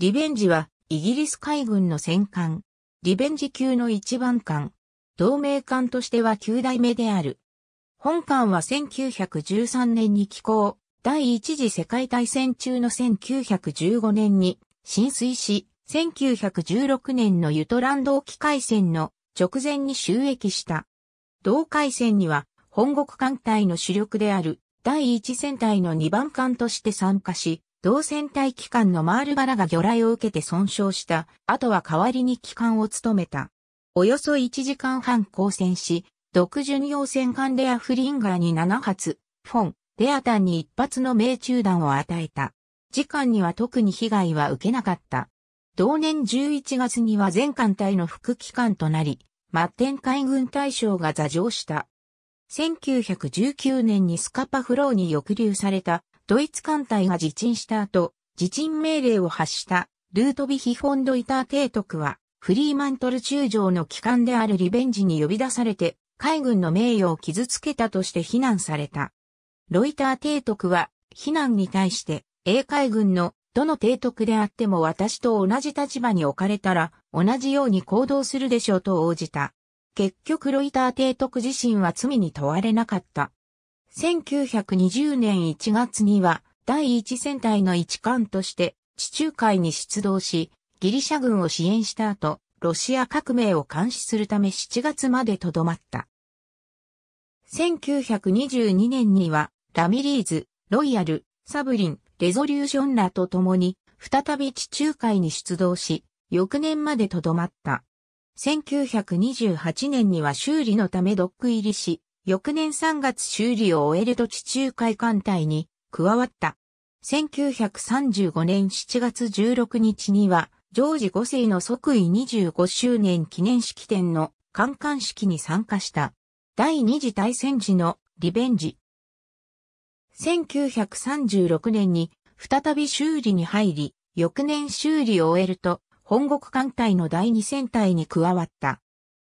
リベンジは、イギリス海軍の戦艦。リベンジ級の一番艦。同盟艦としては九代目である。本艦は1913年に寄港、第一次世界大戦中の1915年に浸水し、1916年のユトランド沖海戦の直前に収益した。同海戦には本国艦隊の主力である第一戦隊の2番艦として参加し、同船隊機関のマールバラが魚雷を受けて損傷した、あとは代わりに機関を務めた。およそ1時間半交戦し、独巡洋戦艦レアフリンガーに7発、フォン、レアタンに1発の命中弾を与えた。時間には特に被害は受けなかった。同年11月には全艦隊の副機関となり、マッテン海軍大将が座上した。1919年にスカパフローに抑留されたドイツ艦隊が自沈した後、自沈命令を発したルートビヒ・フォンド・イター提督は、フリーマントル中将の機関であるリベンジに呼び出されて、海軍の名誉を傷つけたとして非難された。ロイター提督は、非難に対して、英海軍のどの提督であっても私と同じ立場に置かれたら、同じように行動するでしょうと応じた。結局ロイター提督自身は罪に問われなかった。1920年1月には第1戦隊の一艦として地中海に出動し、ギリシャ軍を支援した後、ロシア革命を監視するため7月までとどまった。1922年には、ラミリーズ、ロイヤル、サブリン、レゾリューションらと共に、再び地中海に出動し、翌年までとどまった。1928年には修理のためドック入りし、翌年3月修理を終えると地中海艦隊に加わった。1935年7月16日には、ジョージ5世の即位25周年記念式典の観艦式に参加した。第二次大戦時のリベンジ。1936年に再び修理に入り、翌年修理を終えると、本国艦隊の第二戦隊に加わった。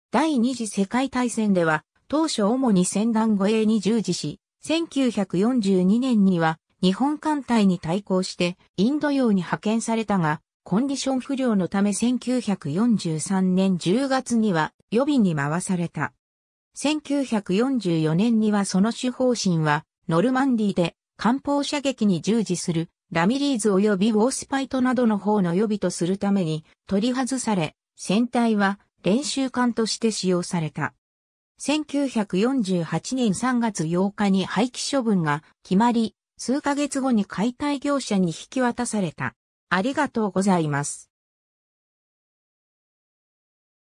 第二次世界大戦では、当初主に戦団護衛に従事し、1942年には日本艦隊に対抗してインド洋に派遣されたが、コンディション不良のため1943年10月には予備に回された。1944年にはその主方針は、ノルマンディで艦砲射撃に従事するラミリーズ及びウォースパイトなどの方の予備とするために取り外され、船体は練習艦として使用された。1948年3月8日に廃棄処分が決まり、数ヶ月後に解体業者に引き渡された。ありがとうございます。